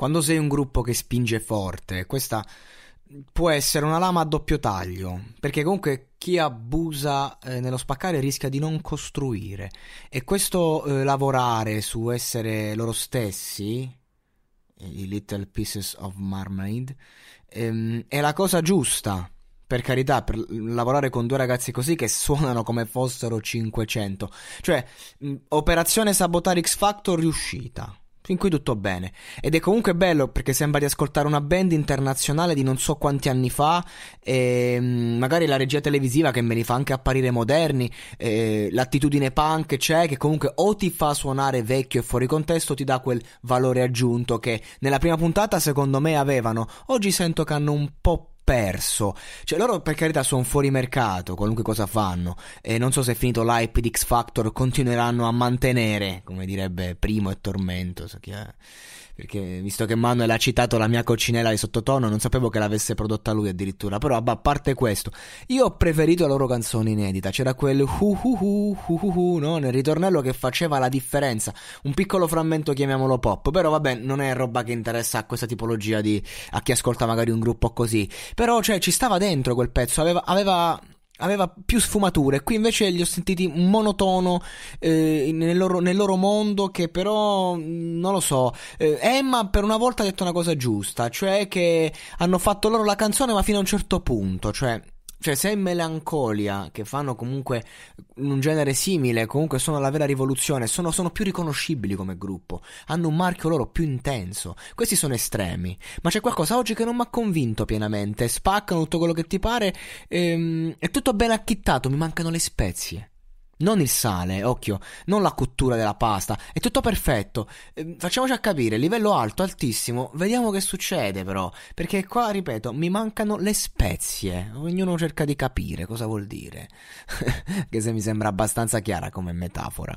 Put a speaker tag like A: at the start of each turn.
A: Quando sei un gruppo che spinge forte, questa può essere una lama a doppio taglio, perché comunque chi abusa eh, nello spaccare rischia di non costruire e questo eh, lavorare su essere loro stessi, i Little Pieces of Marmalade, ehm, è la cosa giusta. Per carità, per lavorare con due ragazzi così che suonano come fossero 500. Cioè, mh, operazione sabotare X Factor riuscita Fin qui tutto bene. Ed è comunque bello perché sembra di ascoltare una band internazionale di non so quanti anni fa, e ehm, magari la regia televisiva che me li fa anche apparire moderni, eh, l'attitudine punk c'è, che comunque o ti fa suonare vecchio e fuori contesto, ti dà quel valore aggiunto che nella prima puntata secondo me avevano. Oggi sento che hanno un po' perso. Cioè, loro per carità sono fuori mercato, qualunque cosa fanno. E non so se è finito l'hype di X Factor, continueranno a mantenere, come direbbe Primo e Tormento. So chi è. Perché visto che Manuel ha citato la mia coccinella di sottotono, non sapevo che l'avesse prodotta lui addirittura. Però, a parte questo, io ho preferito la loro canzone inedita. C'era quel hu hu hu hu hu, hu no? Nel ritornello che faceva la differenza. Un piccolo frammento, chiamiamolo pop. Però, vabbè, non è roba che interessa a questa tipologia di. a chi ascolta magari un gruppo così. Però, cioè, ci stava dentro quel pezzo, aveva, aveva aveva più sfumature. Qui invece li ho sentiti monotono eh, nel, loro, nel, loro, mondo che però mm, non lo so. Eh, Emma per una volta ha detto una cosa giusta, cioè che hanno fatto loro la canzone ma fino a un certo punto, cioè cioè se è Melancolia che fanno comunque un genere simile comunque sono la vera rivoluzione sono, sono, più riconoscibili come gruppo hanno un marchio loro più intenso questi sono estremi ma c'è qualcosa oggi che non mi ha convinto pienamente spaccano tutto quello che ti pare ehm, è tutto ben acchittato mi mancano le spezie non il sale, occhio, non la cottura della pasta, è tutto perfetto. Ehm, facciamoci a capire, livello alto, altissimo, vediamo che succede però, perché qua, ripeto, mi mancano le spezie, ognuno cerca di capire cosa vuol dire, che se mi sembra abbastanza chiara come metafora.